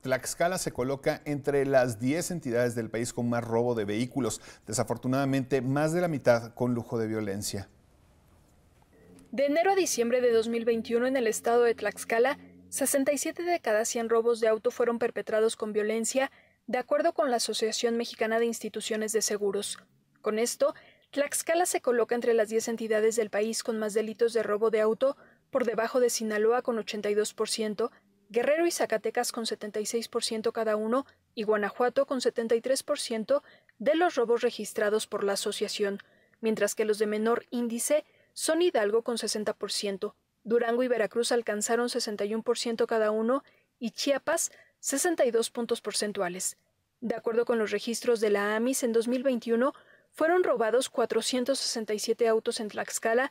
Tlaxcala se coloca entre las 10 entidades del país con más robo de vehículos, desafortunadamente más de la mitad con lujo de violencia. De enero a diciembre de 2021 en el estado de Tlaxcala, 67 de cada 100 robos de auto fueron perpetrados con violencia, de acuerdo con la Asociación Mexicana de Instituciones de Seguros. Con esto, Tlaxcala se coloca entre las 10 entidades del país con más delitos de robo de auto, por debajo de Sinaloa con 82%, Guerrero y Zacatecas con 76% cada uno y Guanajuato con 73% de los robos registrados por la asociación, mientras que los de menor índice son Hidalgo con 60%, Durango y Veracruz alcanzaron 61% cada uno y Chiapas 62 puntos porcentuales. De acuerdo con los registros de la AMIS en 2021, fueron robados 467 autos en Tlaxcala